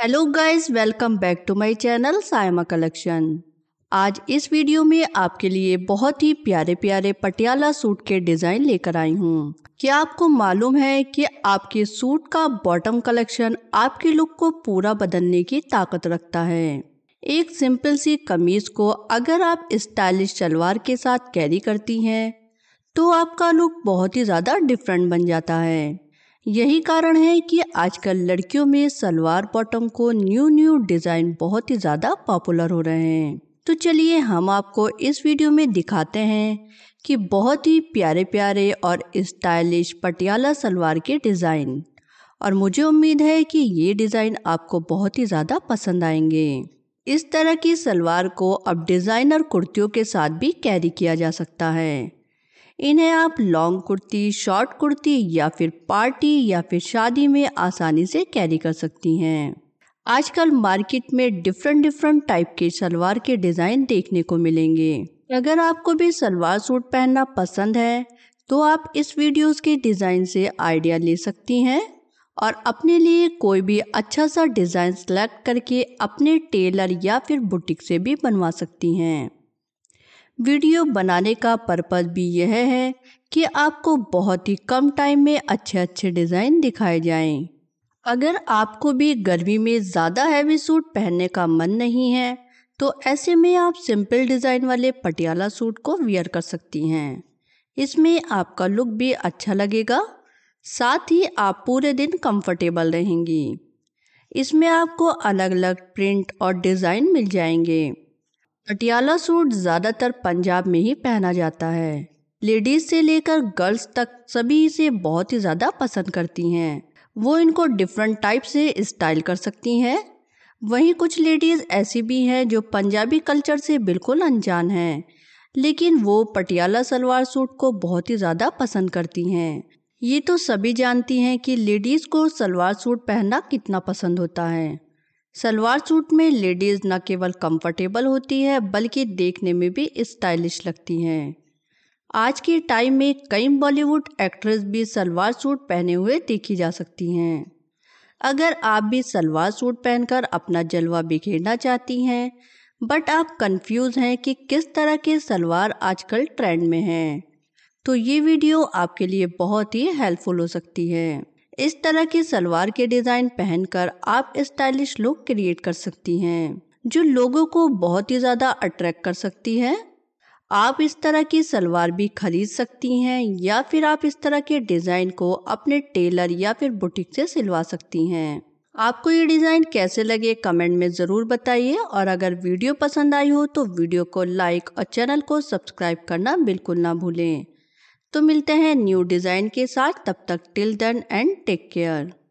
Hello guys welcome back to my channel Saima collection आज इस video में आपके लिए बहुत ही प्यारे प्यारे पटियाला सूट के डिज़ाइन लेकर आई हूँ क्या आपको मालूम है कि आपके सूट का बॉटम कलेक्शन आपके लुक को पूरा बदलने की ताकत रखता है एक सिंपल सी कमीज को अगर आप स्टाइलिश शलवार के साथ कैरी करती हैं तो आपका लुक बहुत ही ज़्यादा डिफरेंट बन जाता है यही कारण है कि आजकल लड़कियों में सलवार बॉटम को न्यू न्यू डिज़ाइन बहुत ही ज़्यादा पॉपुलर हो रहे हैं तो चलिए हम आपको इस वीडियो में दिखाते हैं कि बहुत ही प्यारे प्यारे और स्टाइलिश पटियाला सलवार के डिज़ाइन और मुझे उम्मीद है कि ये डिज़ाइन आपको बहुत ही ज़्यादा पसंद आएंगे इस तरह की सलवार को अब डिज़ाइनर कुर्तियों के साथ भी कैरी किया जा सकता है इन्हें आप लॉन्ग कुर्ती शॉर्ट कुर्ती या फिर पार्टी या फिर शादी में आसानी से कैरी कर सकती हैं आजकल मार्केट में डिफरेंट डिफरेंट टाइप के सलवार के डिज़ाइन देखने को मिलेंगे अगर आपको भी सलवार सूट पहनना पसंद है तो आप इस वीडियोस के डिज़ाइन से आइडिया ले सकती हैं और अपने लिए कोई भी अच्छा सा डिज़ाइन सेलेक्ट करके अपने टेलर या फिर बुटीक से भी बनवा सकती हैं वीडियो बनाने का पर्पज़ भी यह है कि आपको बहुत ही कम टाइम में अच्छे अच्छे डिज़ाइन दिखाए जाएं। अगर आपको भी गर्मी में ज़्यादा हैवी सूट पहनने का मन नहीं है तो ऐसे में आप सिंपल डिज़ाइन वाले पटियाला सूट को वियर कर सकती हैं इसमें आपका लुक भी अच्छा लगेगा साथ ही आप पूरे दिन कंफर्टेबल रहेंगी इसमें आपको अलग अलग प्रिंट और डिज़ाइन मिल जाएंगे पटियाला सूट ज़्यादातर पंजाब में ही पहना जाता है लेडीज़ से लेकर गर्ल्स तक सभी इसे बहुत ही ज़्यादा पसंद करती हैं वो इनको डिफरेंट टाइप से स्टाइल कर सकती हैं वहीं कुछ लेडीज़ ऐसी भी हैं जो पंजाबी कल्चर से बिल्कुल अनजान हैं लेकिन वो पटियाला सलवार सूट को बहुत ही ज़्यादा पसंद करती हैं ये तो सभी जानती हैं कि लेडीज़ को सलवार सूट पहनना कितना पसंद होता है सलवार सूट में लेडीज़ न केवल कंफर्टेबल होती है बल्कि देखने में भी स्टाइलिश लगती हैं आज के टाइम में कई बॉलीवुड एक्ट्रेस भी सलवार सूट पहने हुए देखी जा सकती हैं अगर आप भी सलवार सूट पहनकर अपना जलवा बिखेरना चाहती हैं बट आप कंफ्यूज हैं कि किस तरह के सलवार आजकल ट्रेंड में हैं तो ये वीडियो आपके लिए बहुत ही हेल्पफुल हो सकती है इस तरह की सलवार के डिज़ाइन पहनकर आप स्टाइलिश लुक क्रिएट कर सकती हैं जो लोगों को बहुत ही ज़्यादा अट्रैक्ट कर सकती है आप इस तरह की सलवार भी खरीद सकती हैं या फिर आप इस तरह के डिज़ाइन को अपने टेलर या फिर बुटीक से सिलवा सकती हैं आपको ये डिज़ाइन कैसे लगे कमेंट में ज़रूर बताइए और अगर वीडियो पसंद आई हो तो वीडियो को लाइक और चैनल को सब्सक्राइब करना बिल्कुल ना भूलें तो मिलते हैं न्यू डिज़ाइन के साथ तब तक till then and take care